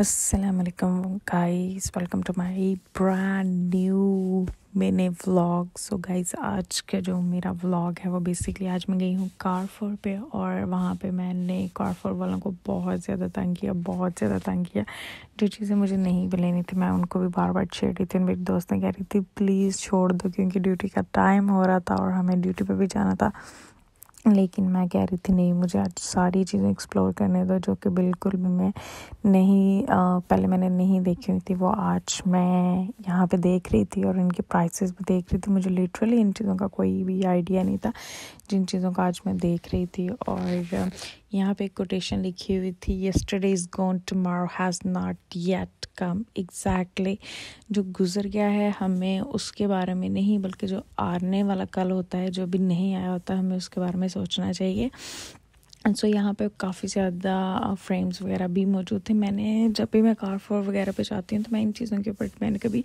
असलकम guys welcome to my brand new मैंने vlog so guys आज का जो मेरा व्लॉग है वो बेसिकली आज मैं गई हूँ कारफोर पे और वहाँ पे मैंने कारफोर वालों को बहुत ज़्यादा तंग किया बहुत ज़्यादा तंग किया जो चीज़ें मुझे नहीं भी लेनी थी मैं उनको भी बार बार छेड़ रही थी मेरी दोस्त ने कह रही थी प्लीज़ छोड़ दो क्योंकि ड्यूटी का टाइम हो रहा था और हमें ड्यूटी पर भी जाना था लेकिन मैं कह रही थी नहीं मुझे आज सारी चीज़ें एक्सप्लोर करने दो जो कि बिल्कुल भी मैं नहीं आ, पहले मैंने नहीं देखी हुई थी वो आज मैं यहाँ पे देख रही थी और इनके प्राइसेस भी देख रही थी मुझे लिटरली इन चीज़ों का कोई भी आइडिया नहीं था जिन चीज़ों का आज मैं देख रही थी और यहाँ पे एक कोटेशन लिखी हुई थी yesterday is gone tomorrow has not yet come exactly जो गुज़र गया है हमें उसके बारे में नहीं बल्कि जो आने वाला कल होता है जो भी नहीं आया होता हमें उसके बारे में सोचना चाहिए एंड सो यहाँ पे काफ़ी ज़्यादा फ्रेम्स वगैरह भी मौजूद थे मैंने जब भी मैं कार फोर वगैरह पे जाती हूँ तो मैं इन चीज़ों के ऊपर मैंने कभी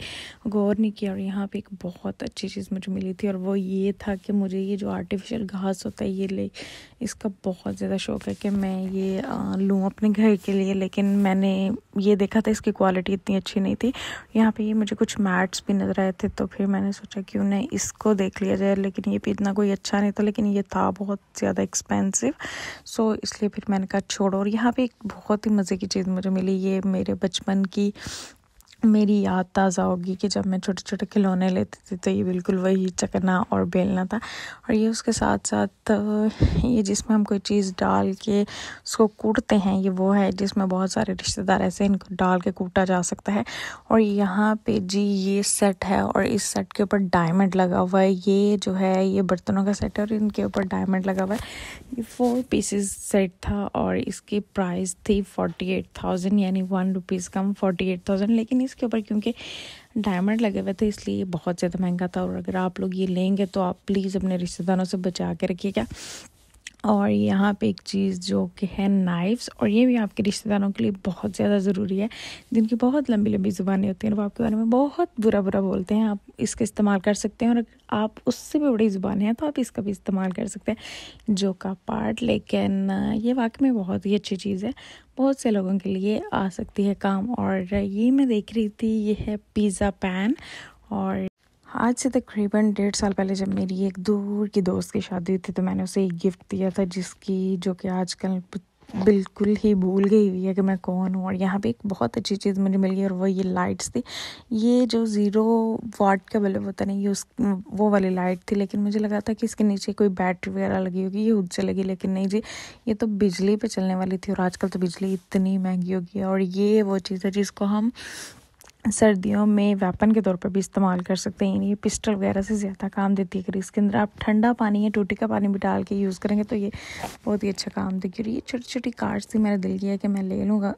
गौर नहीं किया और यहाँ पे एक बहुत अच्छी चीज़ मुझे मिली थी और वो ये था कि मुझे ये जो आर्टिफिशियल घास होता है ये ले इसका बहुत ज़्यादा शौक है कि मैं ये लूँ अपने घर के लिए लेकिन मैंने ये देखा था इसकी क्वालिटी इतनी अच्छी नहीं थी यहाँ पे ये मुझे कुछ मैट्स भी नज़र आए थे तो फिर मैंने सोचा क्यों नहीं इसको देख लिया जाए लेकिन ये भी इतना कोई अच्छा नहीं था लेकिन ये था बहुत ज़्यादा एक्सपेंसिव सो इसलिए फिर मैंने कहा छोड़ो और यहाँ पर एक बहुत ही मज़े की चीज़ मुझे मिली ये मेरे बचपन की मेरी याद ताज़ा होगी कि जब मैं छोटे छोटे खिलौने लेती थी तो ये बिल्कुल वही चकना और बेलना था और ये उसके साथ साथ ये जिसमें हम कोई चीज़ डाल के उसको कूटते हैं ये वो है जिसमें बहुत सारे रिश्तेदार ऐसे इनको डाल के कूटा जा सकता है और यहाँ पे जी ये सेट है और इस सेट के ऊपर डायमंड लगा हुआ है ये जो है ये बर्तनों का सेट है और इनके ऊपर डायमंड लगा हुआ है ये फोर पीसेस सेट था और इसकी प्राइस थी फोर्टी एट थाउजेंड यानी वन रुपीज़ कम फोर्टी एट थाउजेंड लेकिन इसके ऊपर क्योंकि डायमंड लगे हुए थे इसलिए बहुत ज़्यादा महंगा था और अगर आप लोग ये लेंगे तो आप प्लीज़ अपने रिश्तेदारों से बचा के रखिएगा और यहाँ पे एक चीज़ जो कि है नाइफ्स और ये भी आपके रिश्तेदारों के लिए बहुत ज़्यादा ज़रूरी है जिनकी बहुत लंबी लंबी ज़ुबानें होती हैं वो आपके बारे में बहुत बुरा बुरा बोलते हैं आप इसका इस्तेमाल कर सकते हैं और आप उससे भी बड़ी ज़ुबान है तो आप इसका भी इस्तेमाल कर सकते हैं जो का पार्ट लेकिन ये वाकई में बहुत ही अच्छी चीज़ है बहुत से लोगों के लिए आ सकती है काम और ये मैं देख रही थी ये है पिज़्ज़ा पैन और आज से तकरीबन डेढ़ साल पहले जब मेरी एक दूर की दोस्त की शादी हुई थी तो मैंने उसे एक गिफ्ट दिया था जिसकी जो कि आजकल बिल्कुल ही भूल गई हुई है कि मैं कौन हूँ और यहाँ पे एक बहुत अच्छी चीज़ मुझे मिल गई और वो ये लाइट्स थी ये जो ज़ीरो वाट का बल्ब होता तो नहीं ये उस वो वाली लाइट थी लेकिन मुझे लगा था कि इसके नीचे कोई बैटरी वगैरह लगी होगी ये खुद चलेगी लेकिन नहीं जी ये तो बिजली पे चलने वाली थी और आजकल तो बिजली इतनी महंगी होगी और ये वो चीज़ है जिसको हम सर्दियों में वेपन के तौर पर भी इस्तेमाल कर सकते हैं ये पिस्टल वगैरह से ज़्यादा काम देती है अगर इसके अंदर आप ठंडा पानी या टूटी का पानी भी डाल के यूज़ करेंगे तो ये बहुत ही अच्छा काम देगी और ये छोटी छोटी कार्ड्स थी मेरा दिल किया कि मैं ले लूँगा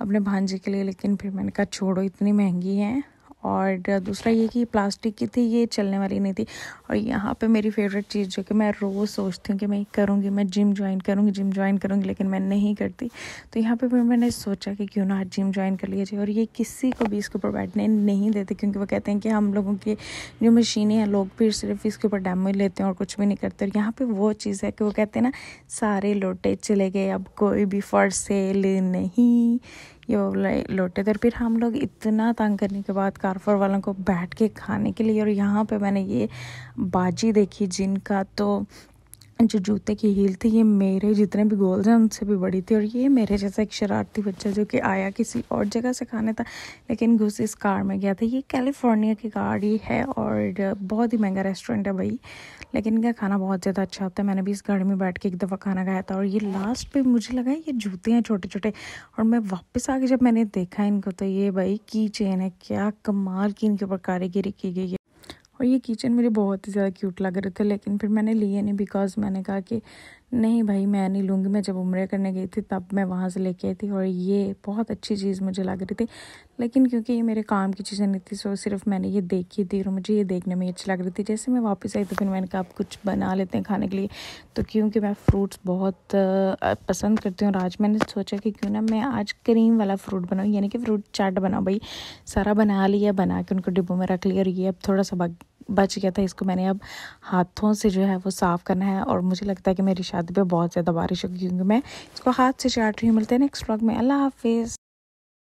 अपने भांजे के लिए लेकिन फिर मैंने कहा छोड़ो इतनी महंगी है और दूसरा ये कि प्लास्टिक की थी ये चलने वाली नहीं थी और यहाँ पे मेरी फेवरेट चीज़ जो कि मैं रोज़ सोचती हूँ कि मैं करूँगी मैं जिम ज्वाइन करूँगी जिम ज्वाइन करूँगी लेकिन मैं नहीं करती तो यहाँ पे फिर मैंने सोचा कि क्यों ना आज जिम ज्वाइन कर लिया जाए और ये किसी को भी इसके ऊपर बैठने नहीं देते क्योंकि वो कहते हैं कि हम लोगों की जो मशीनें हैं लोग फिर सिर्फ इसके ऊपर डैमो लेते हैं और कुछ भी नहीं करते और यहाँ पर वो चीज़ है कि वो कहते हैं ना सारे लोटे चले गए अब कोई भी फर्श से ले नहीं ये लौटे थे फिर हम लोग इतना तंग करने के बाद कारफोर वालों को बैठ के खाने के लिए और यहाँ पे मैंने ये बाजी देखी जिनका तो जो जूते की हील थी ये मेरे जितने भी गोल्स हैं उनसे भी बड़ी थी और ये मेरे जैसा एक शरारती बच्चा जो कि आया किसी और जगह से खाने था लेकिन घुस इस कार में गया था ये कैलिफोर्निया की गाड़ी है और बहुत ही महंगा रेस्टोरेंट है भाई लेकिन इनका खाना बहुत ज़्यादा अच्छा होता है मैंने भी इस गाड़ी में बैठ के एक दफ़ा खाना खाया था और ये लास्ट पे मुझे लगा ये जूते हैं छोटे छोटे और मैं वापस आके जब मैंने देखा इनको तो ये भाई की चेन है क्या कमाल की इनके ऊपर कारीगिरी की गई है और ये किचन मुझे बहुत ही ज़्यादा क्यूट लग रहे थे लेकिन फिर मैंने लिए नहीं बिकॉज मैंने कहा कि नहीं भाई मैं नहीं लूँगी मैं जब उम्र करने गई थी तब मैं वहाँ से लेके आई थी और ये बहुत अच्छी चीज़ मुझे लग रही थी लेकिन क्योंकि ये मेरे काम की चीज़ें नहीं थी सो तो सिर्फ मैंने ये देखी थी और मुझे ये देखने में अच्छी लग रही थी जैसे मैं वापस आई तो फिर मैंने कहा आप कुछ बना लेते हैं खाने के लिए तो क्योंकि मैं फ्रूट्स बहुत पसंद करती हूँ और आज मैंने सोचा कि क्यों ना मैं आज क्रीम वाला फ्रूट बनाऊँ यानी कि फ्रूट चाट बनाऊँ भाई सारा बना लिया बना के उनको डिब्बों में रख लिया और ये अब थोड़ा सा बच गया था इसको मैंने अब हाथों से जो है वो साफ़ करना है और मुझे लगता है कि मेरी शादी पे बहुत ज़्यादा बारिश होगी क्योंकि मैं इसको हाथ से चाट रही हूँ मिलते हैं नेक्स्ट व्लॉग में अल्लाह हाफिज़